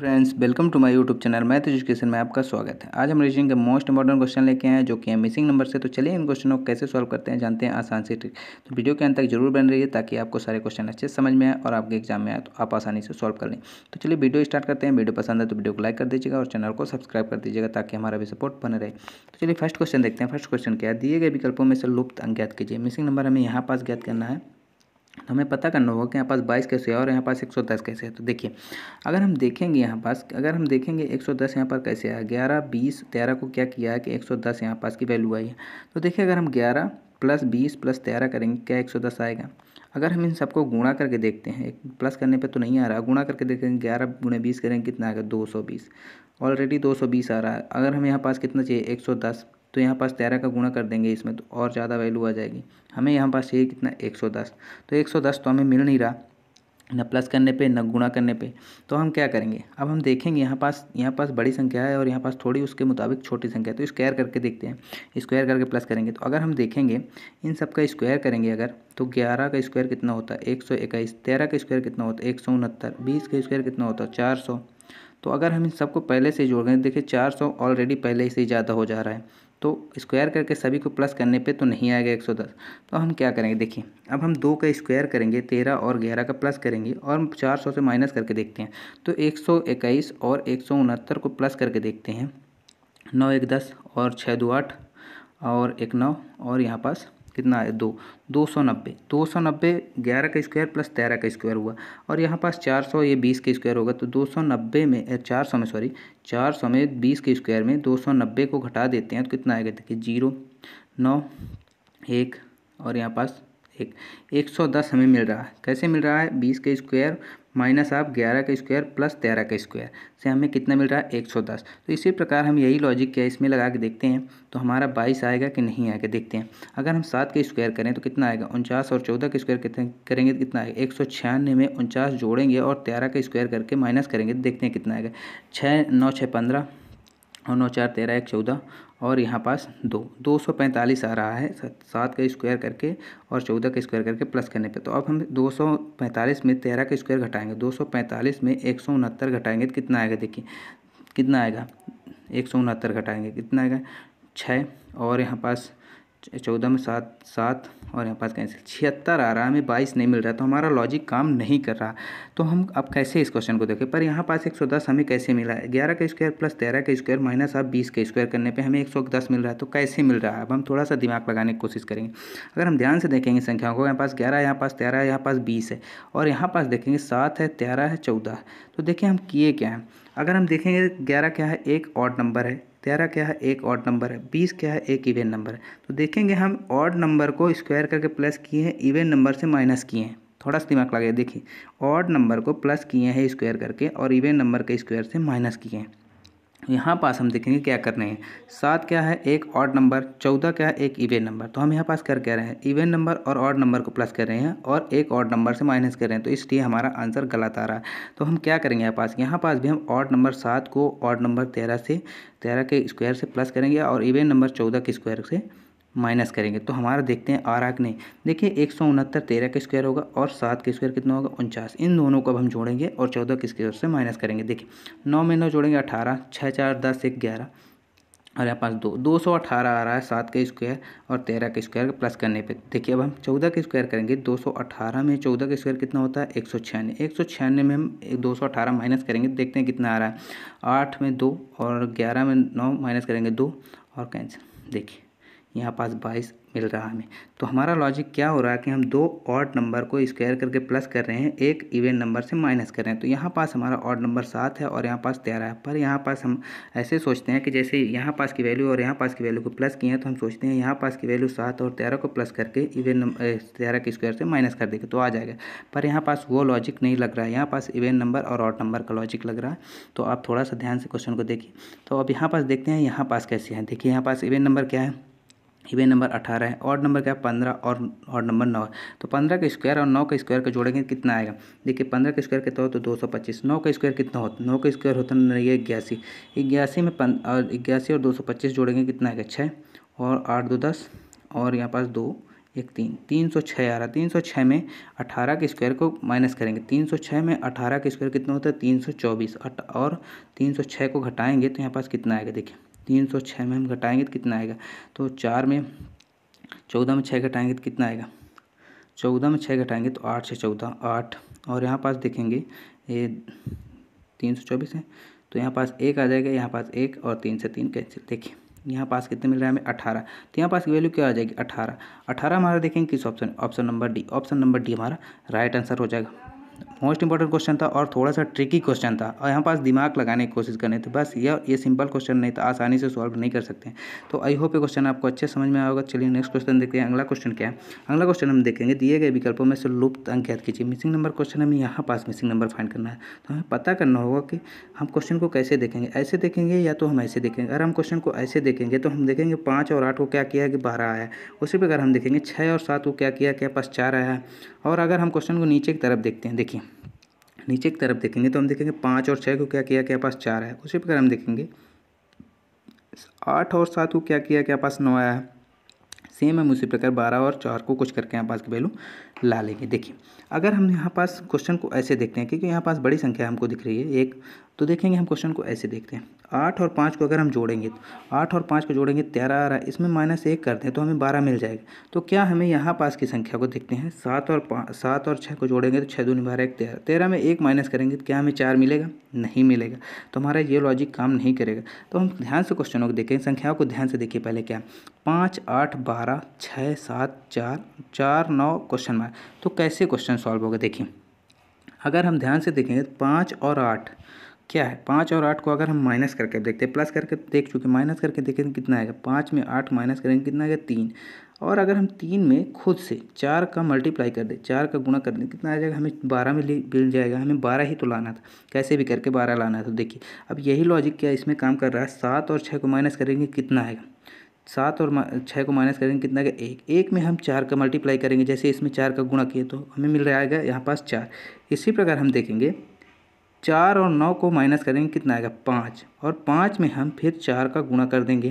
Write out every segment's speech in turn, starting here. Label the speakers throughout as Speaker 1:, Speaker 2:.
Speaker 1: friends welcome to my YouTube channel math education में आपका स्वागत है आज हम रीजनिंग के मोस्ट इंपॉर्टेंट क्वेश्चन लेके आए हैं जो कि है मिसिंग नंबर से तो चलिए इन क्वेश्चनों को कैसे सॉल्व करते हैं जानते हैं आसान से ट्रिक तो वीडियो के अंत तक जरूर बन रही है ताकि आपको सारे क्वेश्चन अच्छे समझ में आए और आपके एग्जाम में आए तो आप आसानी से सॉल्व कर लें तो चलिए वीडियो स्टार्ट करते हैं वीडियो पसंद है तो वीडियो को लाइक कर दीजिएगा और चैनल को सब्सक्राइब कर दीजिएगा ताकि हमारा भी सपोर्ट बने रहे तो चलिए फर्स्ट क्वेश्चन देखते हैं फर्स्ट क्वेश्चन क्या दिए गए विकल्पों में से लुप्त अंक ज्ञात कीजिए मिसिंग नंबर हमें यहाँ पास ज्ञात करना है तो हमें पता करना होगा कि यहाँ पास बाईस कैसे है और यहाँ पास एक सौ दस कैसे है तो देखिए अगर हम देखेंगे यहाँ पास अगर हम देखेंगे एक सौ दस यहाँ पर कैसे आया ग्यारह बीस तेरह को क्या किया है कि एक सौ दस यहाँ पास की वैल्यू आई है तो देखिए अगर हम ग्यारह प्लस बीस प्लस तेरह करेंगे क्या एक सौ दस आएगा अगर हम इन सबको गुणा करके देखते हैं प्लस करने पर तो नहीं आ रहा गुणा करके देखेंगे ग्यारह गुणे बीस करेंगे कितना आएगा दो सौ बीस ऑलरेडी दो सौ बीस आ रहा है अगर हम यहाँ पास कितना चाहिए एक सौ दस तो यहाँ पास तेरह का गुणा कर देंगे इसमें तो और ज़्यादा वैल्यू आ जाएगी हमें यहाँ पास ये कितना एक सौ दस तो एक सौ दस तो हमें मिल नहीं रहा न प्लस करने पे न गुणा करने पे तो हम क्या करेंगे अब हम देखेंगे यहाँ पास यहाँ पास बड़ी संख्या है और यहाँ पास थोड़ी उसके मुताबिक छोटी संख्या है तो स्क्वायर करके देखते हैं स्क्वायर करके प्लस करेंगे तो अगर हम देखेंगे इन सब का स्क्वायर करेंगे अगर तो ग्यारह का स्क्वायर कितना होता है एक सौ इक्कीस तेरह का स्क्वायर कितना होता है एक सौ उनहत्तर बीस का स्क्वायर कितना होता है चार सौ तो अगर हम इन सबको पहले से जोड़ गए देखिए चार सौ ऑलरेडी पहले से ही ज़्यादा हो जा रहा है तो स्क्वायर करके सभी को प्लस करने पे तो नहीं आएगा एक सौ दस तो हम क्या करेंगे देखिए अब हम दो का स्क्वायर करेंगे तेरह और ग्यारह का प्लस करेंगे और चार सौ से माइनस करके देखते हैं तो एक सौ इक्कीस और एक सौ उनहत्तर को प्लस करके देखते हैं नौ एक दस और छः दो आठ और एक नौ और यहाँ पास कितना है दो दो सौ नब्बे दो सौ नब्बे ग्यारह का स्क्वायर प्लस तेरह का स्क्वायर हुआ और यहाँ पास चार सौ ये बीस के स्क्वायर होगा तो दो सौ नब्बे में चार सौ में सॉरी चार सौ में बीस के स्क्वायर में दो सौ नब्बे को घटा देते हैं तो कितना आएगा देखिए जीरो नौ एक और यहाँ पास एक एक सौ दस हमें मिल रहा है कैसे मिल रहा है बीस के स्क्वायर माइनस आप ग्यारह का स्क्वायर प्लस तेरह का स्क्वायर से हमें कितना मिल रहा है एक सौ दस तो इसी प्रकार हम यही लॉजिक क्या इसमें लगा के देखते हैं तो हमारा बाईस आएगा कि नहीं आएगा देखते हैं अगर हम सात के स्क्वायर करें तो कितना आएगा उनचास और चौदह का स्क्वायर कितने करेंगे तो कितना आएगा एक सौ छियानवे में उनचास जोड़ेंगे और तेरह का स्क्वायर करके माइनस करेंगे तो देखते हैं कितना आएगा छः नौ छः पंद्रह और नौ चार तेरह एक चौदह और यहाँ पास दो दो सौ पैंतालीस आ रहा है सात का स्क्वायर करके और चौदह का स्क्वायर करके प्लस करने पे तो अब हम दो सौ पैंतालीस में तेरह का स्क्वायर घटाएंगे दो सौ पैंतालीस में एक सौ उनहत्तर घटाएंगे तो कितना आएगा देखिए कितना आएगा एक सौ उनहत्तर घटाएंगे कितना आएगा छः और यहाँ पास चौदह में सात सात और यहाँ पास कैंसिल छिहत्तर आ रहा है हमें बाईस नहीं मिल रहा तो हमारा लॉजिक काम नहीं कर रहा तो हम अब कैसे इस क्वेश्चन को देखें पर यहाँ पास एक सौ दस हमें कैसे मिला है ग्यारह का स्क्वायर प्लस तेरह का स्क्वायर माइनस आप बीस का स्क्वायर करने पे हमें एक सौ दस मिल रहा है तो कैसे मिल रहा है अब हम थोड़ा सा दिमाग लगाने की कोशिश करेंगे अगर हम ध्यान से देखेंगे संख्याओं को यहाँ पास ग्यारह यहाँ पास तेरह यहाँ पास बीस है और यहाँ पास देखेंगे सात है तेरह है चौदह तो देखिए हम किए क्या है अगर हम देखेंगे ग्यारह क्या है एक ऑड नंबर है तेरह क्या है एक ऑड नंबर है बीस क्या है एक इवेंट नंबर है तो देखेंगे हम ऑड नंबर को स्क्वायर करके प्लस किए हैं इवेंट नंबर से माइनस किए हैं थोड़ा सा दिमाग लगाइए देखिए ऑड नंबर को प्लस किए हैं स्क्वायर करके और इवेंट नंबर के स्क्वायर से माइनस किए हैं यहाँ पास हम देखेंगे क्या करने हैं सात क्या है एक ऑड नंबर चौदह क्या है एक इवेंट नंबर तो हम यहाँ पास कर कह रहे हैं इवेंट नंबर और ऑड नंबर को प्लस कर रहे हैं और एक ऑड नंबर से माइनस कर रहे हैं तो इसलिए हमारा आंसर गलत आ रहा है तो हम क्या करेंगे यहाँ पास यहाँ पास भी हम ऑड नंबर सात को ऑड नंबर तेरह से तेरह के स्क्वायर से प्लस करेंगे और इवेंट नंबर चौदह के स्क्वायर से माइनस करेंगे तो हमारा देखते हैं आ रहा कि नहीं देखिए एक सौ उनहत्तर तेरह का स्क्वायर होगा और सात का स्क्वायर कितना होगा उनचास इन दोनों को अब हम जोड़ेंगे और चौदह के स्क्वायर से माइनस करेंगे देखिए नौ में नौ जोड़ेंगे अठारह छः चार दस एक ग्यारह और यहाँ पास दो दो सौ अठारह आ रहा है सात का स्क्वायर और तेरह का स्क्वायर प्लस करने पर देखिए अब हम चौदह का स्क्वायर करेंगे दो सौ अठारह में चौदह का स्क्वायर कितना होता है एक सौ छियानवे एक सौ छियानवे में हम दो सौ अठारह माइनस करेंगे देखते हैं कितना आ रहा है आठ में दो और ग्यारह में नौ माइनस करेंगे दो और कैंसिल देखिए यहाँ पास बाईस मिल रहा हमें तो हमारा लॉजिक क्या हो रहा है कि हम दो ऑड नंबर को स्क्वायर करके प्लस कर रहे हैं एक इवेंट नंबर से माइनस कर रहे हैं तो यहाँ पास हमारा ऑड नंबर सात है और यहाँ पास तेरह है पर यहाँ पास हम ऐसे सोचते हैं कि जैसे यहाँ पास की वैल्यू और यहाँ पास की वैल्यू को प्लस किए हैं तो हम सोचते हैं यहाँ पास की वैल्यू सात और तेरह को प्लस करके इवेंट नंबर तेरह के स्क्वायर से माइनस कर देगा तो आ जाएगा पर यहाँ पास वो लॉजिक नहीं लग रहा है यहाँ पास इवेंट नंबर और ऑड नंबर का लॉजिक लग रहा है तो आप थोड़ा सा ध्यान से क्वेश्चन को देखिए तो अब यहाँ पास देखते हैं यहाँ पास कैसे हैं देखिए यहाँ पास इवेंट नंबर क्या है इवे नंबर अठारह है और नंबर क्या है पंद्रह और और नंबर नौ तो पंद्रह का स्क्वायर और नौ का स्क्वायर का जोड़ेंगे कितना आएगा देखिए पंद्रह का स्क्वायर कितना हो तो दो सौ पच्चीस नौ का स्क्वायर कितना होता नौ का स्क्वायर होता है ये इक्यासी इक्यासी में पन और इक्यासी और दो सौ पच्चीस जोड़ेंगे कितना आएगा छः और आठ दो दस और यहाँ पास दो एक तीन तीन सौ छः आ रहा है तीन सौ छः में अठारह के स्क्वायर को माइनस करेंगे तीन सौ छः में अठारह के स्क्वायर कितना होता है तीन सौ चौबीस और तीन सौ छः को घटाएंगे तो यहाँ पास कितना आएगा देखिए तीन सौ छः में हम घटाएंगे तो कितना आएगा तो चार में चौदह में छः घटाएंगे तो कितना आएगा चौदह में छः घटाएंगे तो आठ से चौदह आठ और यहाँ पास देखेंगे ये तीन सौ चौबीस है तो यहाँ पास एक आ जाएगा यहाँ पास एक और तीन से तीन कैंसिल देखिए यहाँ पास कितने मिल रहा है हमें अठारह तो यहाँ पास की वैल्यू क्या आ जाएगी अठारह अठारह हमारा देखेंगे किस option option number D option number D हमारा राइट आंसर हो जाएगा मोस्ट इंपॉर्टेंट क्वेश्चन था और थोड़ा सा ट्रिकी क्वेश्चन था और यहाँ पास दिमाग लगाने की कोशिश करने थी तो बस यह ये सिंपल क्वेश्चन नहीं था आसानी से सॉल्व नहीं कर सकते तो आई होप ये क्वेश्चन आपको अच्छे समझ में आएगा चलिए नेक्स्ट क्वेश्चन देखते हैं अगला क्वेश्चन क्या है अगला क्वेश्चन हम देखेंगे दिए गए विकल्पों में से लुप्त अंक याद कीजिए मिसिंग नंबर क्वेश्चन हमें यहाँ पास मिसिंग नंबर फाइंड करना है तो हमें पता करना होगा कि हम क्वेश्चन को कैसे देखेंगे ऐसे देखेंगे या तो हम ऐसे देखेंगे अगर हम क्वेश्चन को ऐसे देखेंगे तो हम देखेंगे पाँच और आठ को क्या किया कि बारह आया उसी प्रकार हम देखेंगे छः और सात को क्या किया क्या पास चार आया और अगर हम क्वेश्चन को नीचे की तरफ देखते हैं देखिए नीचे की तरफ देखेंगे तो हम देखेंगे पाँच और छः को क्या किया क्या पास चार है उसी प्रकार हम देखेंगे आठ और सात को क्या किया क्या पास नौ आया है सेम हम उसी प्रकार बारह और चार को कुछ करके यहाँ पास की वैल्यू ला लेंगे देखिए अगर हम यहाँ पास क्वेश्चन को ऐसे देखते हैं क्योंकि यहाँ पास बड़ी संख्या हमको दिख रही है एक तो देखेंगे हम क्वेश्चन को ऐसे देखते हैं आठ और पाँच को अगर हम जोड़ेंगे तो आठ और पाँच को जोड़ेंगे तेरह आ रहा है इसमें माइनस एक करते हैं तो हमें बारह मिल जाएगा तो क्या हमें यहाँ पास की संख्या को देखते हैं सात और पाँच सात और छः को जोड़ेंगे तो छः दो निभा एक तेरह तेरह में एक माइनस करेंगे तो क्या हमें चार मिलेगा नहीं मिलेगा तो हमारा ये लॉजिक काम नहीं करेगा तो हम ध्यान से क्वेश्चनों को देखें संख्याओं को ध्यान से देखिए पहले क्या पाँच आठ बारह छः सात चार चार नौ क्वेश्चन मार तो कैसे क्वेश्चन सॉल्व होगा देखिए अगर हम ध्यान से देखेंगे तो पाँच और आठ क्या है पाँच और आठ को अगर हम माइनस करके देखते हैं प्लस करके देख चुके माइनस करके देखेंगे तो कितना आएगा पाँच में आठ माइनस करेंगे कितना आएगा तीन और अगर हम तीन में खुद से चार का मल्टीप्लाई कर दें चार का गुणा कर दें कितना आ जाएगा हमें बारह में मिल जाएगा हमें बारह ही तो लाना था कैसे भी करके बारह लाना था तो देखिए अब यही लॉजिक क्या इसमें काम कर रहा है सात और छः को माइनस करेंगे कितना आएगा सात और छः को माइनस करेंगे कितना आएगा एक एक में हम चार का मल्टीप्लाई करेंगे जैसे इसमें चार का गुणा किए तो हमें मिल रहा आएगा यहाँ पास चार इसी प्रकार हम देखेंगे चार और नौ को माइनस करेंगे कितना आएगा पाँच और पाँच में हम फिर चार का गुणा कर देंगे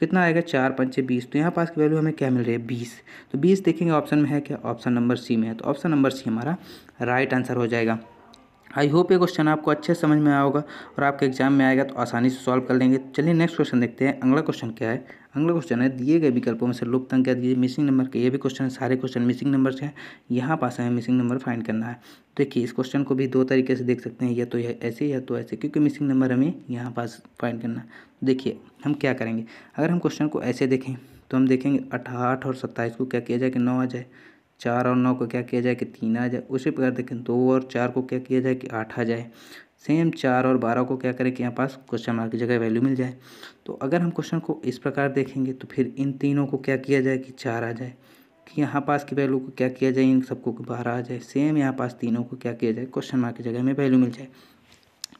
Speaker 1: कितना आएगा चार पंचे बीस तो यहाँ पास की वैल्यू हमें क्या मिल रही है बीस तो बीस देखेंगे ऑप्शन में है क्या ऑप्शन नंबर सी में है तो ऑप्शन नंबर सी हमारा राइट आंसर हो जाएगा आई होप ये क्वेश्चन आपको अच्छे समझ में आया होगा और आपके एग्जाम में आएगा तो आसानी से सॉल्व कर लेंगे चलिए नेक्स्ट क्वेश्चन देखते हैं अगला क्वेश्चन क्या है अगला क्वेश्चन है दिए गए विकल्पों में से लुप्त अंक दीजिए मिसिंग नंबर के ये भी क्वेश्चन सारे क्वेश्चन मिसिंग नंबर से हैं यहाँ पास हमें मिसिंग नंबर फाइंड करना है तो देखिए इस क्वेश्चन को भी दो तरीके से देख सकते हैं या तो यह ऐसे या तो ऐसे क्योंकि मिसिंग नंबर हमें यहाँ पास फाइंड करना है तो देखिए हम क्या करेंगे अगर हम क्वेश्चन को ऐसे देखें तो हम देखेंगे अठारह और सत्ताईस को क्या किया जाए कि नौ आ जाए चार और नौ को क्या किया जाए कि तीन आ जाए उसी प्रकार देखें दो और चार को क्या किया जाए कि आठ आ जाए सेम चार और बारह को क्या करें कि यहाँ पास क्वेश्चन मार्क की जगह वैल्यू मिल जाए तो अगर हम क्वेश्चन को इस प्रकार देखेंगे तो फिर इन तीनों को क्या किया जाए कि चार आ जाए कि यहाँ पास की वैल्यू को क्या किया जाए इन सबको बारह आ जाए सेम यहाँ पास तीनों को क्या किया जाए क्वेश्चन मार्क की जगह में वैल्यू मिल जाए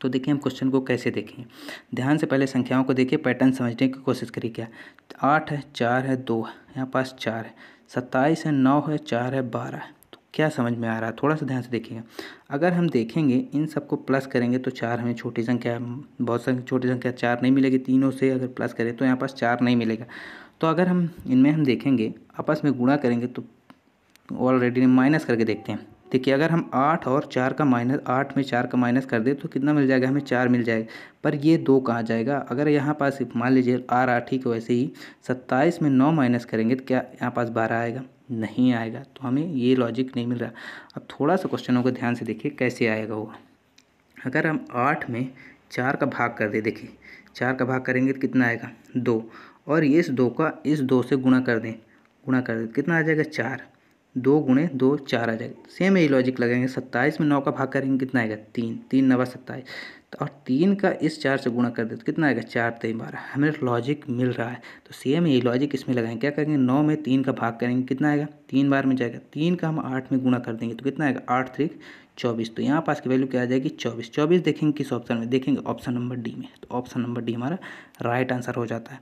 Speaker 1: तो देखिए हम क्वेश्चन को कैसे देखें ध्यान से पहले संख्याओं को देखिए पैटर्न समझने की कोशिश करिए क्या आठ है चार है दो है यहाँ पास चार है सत्ताईस है नौ है चार है बारह है क्या समझ में आ रहा है थोड़ा सा ध्यान से देखिएगा अगर हम देखेंगे इन सबको प्लस करेंगे तो चार हमें छोटी संख्या बहुत संख्या छोटी संख्या चार नहीं मिलेगी तीनों से अगर प्लस करें तो यहाँ पास चार नहीं मिलेगा तो अगर हम इनमें हम देखेंगे आपस में गुणा करेंगे तो ऑलरेडी माइनस करके देखते हैं देखिए अगर हम आठ और चार का माइनस आठ में चार का माइनस कर दे तो कितना मिल जाएगा हमें चार मिल जाएगा पर ये दो कहाँ जाएगा अगर यहाँ पास मान लीजिए आर आठ ही को वैसे ही सत्ताईस में नौ माइनस करेंगे तो क्या यहाँ पास बारह आएगा नहीं आएगा तो हमें ये लॉजिक नहीं मिल रहा अब थोड़ा सा क्वेश्चनों को ध्यान से देखिए कैसे आएगा वो अगर हम आठ में चार का भाग कर दे देखिए चार का भाग करेंगे तो कितना आएगा दो और इस दो का इस दो से गुणा कर दें गुणा कर दें कितना आ जाएगा चार दो गुणे दो चार आ जाएगा सेम यही लॉजिक लगाएंगे सत्ताईस में नौ का भाग करेंगे कितना आएगा तीन तीन नवा सत्ताईस तो और तीन का इस चार से गुणा कर दे तो कितना आएगा चार तीन बारह हमें लॉजिक मिल रहा है तो सेम यही लॉजिक इसमें लगाएंगे क्या करेंगे नौ में तीन का भाग करेंगे कितना आएगा तीन बार में जाएगा तीन का हम आठ में गुणा कर देंगे तो कितना आएगा आठ थ्री चौबीस तो यहाँ पास की वैल्यू क्या आ जाएगी चौबीस चौबीस देखेंगे किस ऑप्शन में देखेंगे ऑप्शन नंबर डी में तो ऑप्शन नंबर डी हमारा राइट आंसर हो जाता है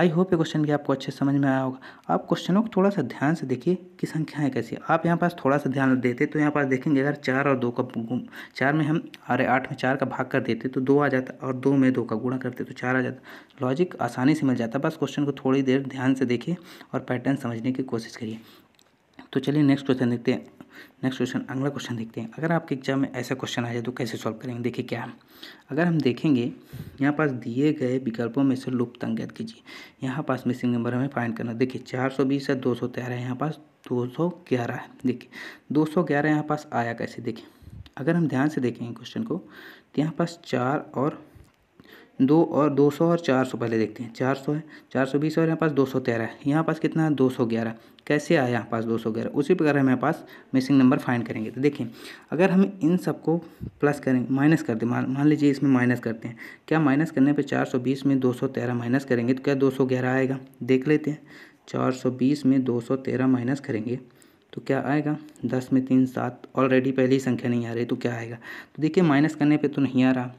Speaker 1: आई होप ये क्वेश्चन भी आपको अच्छे समझ में आया होगा आप क्वेश्चनों को थोड़ा सा ध्यान से देखिए कि संख्याएँ कैसी है आप यहाँ पास थोड़ा सा ध्यान देते तो यहाँ पास देखेंगे अगर चार और दो का चार में हम अरे आठ में चार का भाग कर देते तो दो आ जाता और दो में दो का गुणा करते तो चार आ जाता लॉजिक आसानी से मिल जाता बस क्वेश्चन को थोड़ी देर ध्यान से देखिए और पैटर्न समझने की कोशिश करिए तो चलिए नेक्स्ट क्वेश्चन देखते हैं नेक्स्ट क्वेश्चन अगला क्वेश्चन देखते हैं अगर आपके एग्जाम में ऐसा क्वेश्चन आ जाए तो कैसे सॉल्व करेंगे देखिए क्या है अगर हम देखेंगे यहाँ पास दिए गए विकल्पों में से लुप्त अंगत कीजिए यहाँ पास मिसिंग नंबर हमें फाइंड करना देखिए चार सौ बीस है दो सौ तेरह है यहाँ पास दो सौ ग्यारह है देखिए दो सौ ग्यारह यहाँ पास आया कैसे देखें अगर हम ध्यान से देखेंगे क्वेश्चन को तो यहाँ पास चार और दो और दो सौ और चार सौ पहले देखते हैं चार सौ है चार सौ बीस और यहाँ पास दो सौ तेरह है यहाँ पास कितना है दो सौ ग्यारह कैसे आया यहाँ पास दो सौ ग्यारह उसी प्रकार हमारे पास मिसिंग नंबर फाइंड करेंगे तो देखिए अगर हम इन सबको प्लस करें माइनस कर दें मान मान लीजिए इसमें माइनस करते हैं क्या माइनस करने पर चार सौ बीस में दो सौ तेरह माइनस करेंगे तो क्या दो सौ ग्यारह आएगा देख लेते हैं चार सौ बीस में दो सौ तेरह माइनस करेंगे तो क्या आएगा दस में तीन सात ऑलरेडी पहली संख्या नहीं आ रही तो क्या आएगा तो देखिए माइनस करने पे तो नहीं आ रहा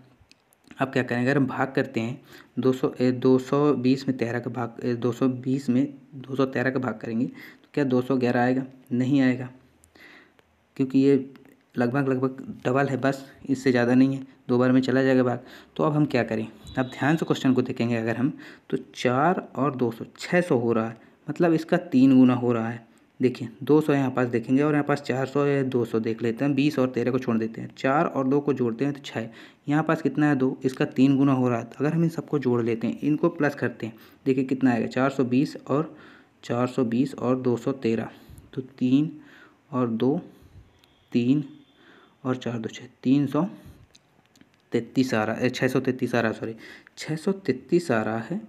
Speaker 1: अब क्या करें अगर हम भाग करते हैं दो सौ दो सौ बीस में तेरह का भाग दो सौ बीस में दो सौ तेरह का भाग करेंगे तो क्या दो सौ ग्यारह आएगा नहीं आएगा क्योंकि ये लगभग लगभग डबल है बस इससे ज़्यादा नहीं है दो बार में चला जाएगा भाग तो अब हम क्या करें अब ध्यान से क्वेश्चन को देखेंगे अगर हम तो चार और दो सौ छः सौ हो रहा है मतलब इसका तीन गुना हो रहा है देखिए दो सौ यहाँ पास देखेंगे और यहाँ पास चार सौ या दो सौ देख लेते हैं बीस और तेरह को छोड़ देते हैं चार और दो को जोड़ते हैं तो छः यहाँ पास कितना है दो इसका तीन गुना हो रहा है अगर हम इन सबको जोड़ लेते हैं इनको प्लस करते हैं देखिए कितना आएगा चार सौ बीस और चार सौ बीस और दो सौ तेरह तो तीन और दो तीन और चार दो छः तीन सौ तैतीस आ रहा है छः सौ तैतीस आ रहा है सॉरी छः सौ तैतीस आ रहा है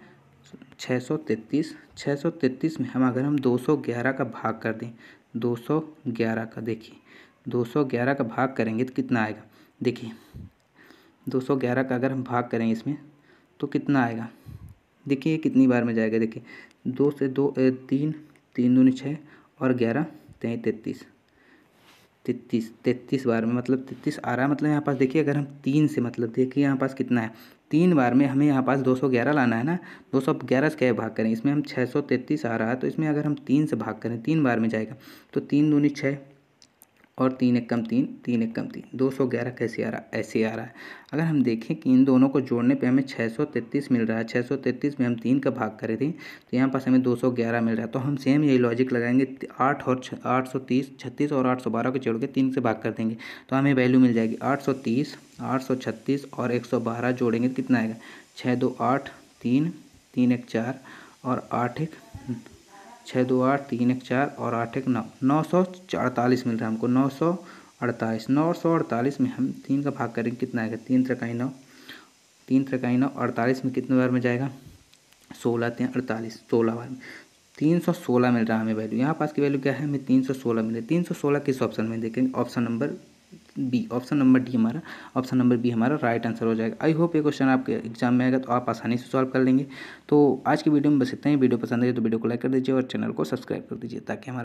Speaker 1: छः सौ छः सौ में हम अगर हम दो सौ ग्यारह का भाग कर दें दो सौ ग्यारह का देखिए दो सौ ग्यारह का भाग करेंगे तो कितना आएगा देखिए दो सौ ग्यारह का अगर हम भाग करेंगे इसमें तो कितना आएगा देखिए कितनी बार में जाएगा देखिए दो से दो तीन तीन दूनी छः और ग्यारह तेईस तैंतीस तैतीस तैतीस बार में मतलब तैतीस आ रहा है मतलब यहाँ पास देखिए अगर हम तीन से मतलब देखिए यहाँ पास कितना है तीन बार में हमें यहाँ पास दो सौ ग्यारह लाना है ना दो सौ ग्यारह से क्या भाग करें इसमें हम छः सौ तैतीस आ रहा है तो इसमें अगर हम तीन से भाग करें तीन बार में जाएगा तो तीन दूनी छः और तीन एक कम तीन तीन एक कम तीन दो सौ ग्यारह कैसे आ रहा ऐसे आ रहा है अगर हम देखें कि इन दोनों को जोड़ने पे हमें छः सौ तैंतीस मिल रहा है छः सौ तैंतीस में हम तीन का भाग करे थे तो यहाँ पास हमें दो सौ ग्यारह मिल रहा है तो हम सेम यही लॉजिक लगाएंगे आठ और आठ सौ तीस छत्तीस और आठ सौ बारह को जोड़ के तीन से भाग कर देंगे तो हमें वैल्यू मिल जाएगी आठ सौ तीस आठ सौ छत्तीस और एक सौ बारह जोड़ेंगे कितना आएगा छः दो आठ तीन तीन एक चार और आठ एक छः दो आठ तीन एक चार और आठ एक नौ नौ सौ अड़तालीस मिल रहा है हमको नौ सौ अड़तालीस नौ सौ अड़तालीस में हम तीन का भाग करेंगे कितना आएगा तीन त्रिकाई नौ तीन त्रिकाई नौ अड़तालीस में कितने बार में जाएगा सोलह तीन अड़तालीस सोलह बार में तीन सौ सोलह मिल रहा है हमें वैल्यू यहाँ पास की वैल्यू क्या है हमें तीन सौ सोलह मिले तीन सौ सोलह किस ऑप्शन में देखेंगे option number B option number D हमारा ऑप्शन नंबर बी हमारा राइट आंसर हो जाएगा आई होप ये क्वेश्चन आपके एग्जाम में आएगा तो आप आसानी से सॉल्व कर लेंगे तो आज की वीडियो में बस इतना ही वीडियो पसंद आए तो वीडियो को लाइक कर दीजिए और चैनल को सब्सक्राइब कर दीजिए ताकि हमारा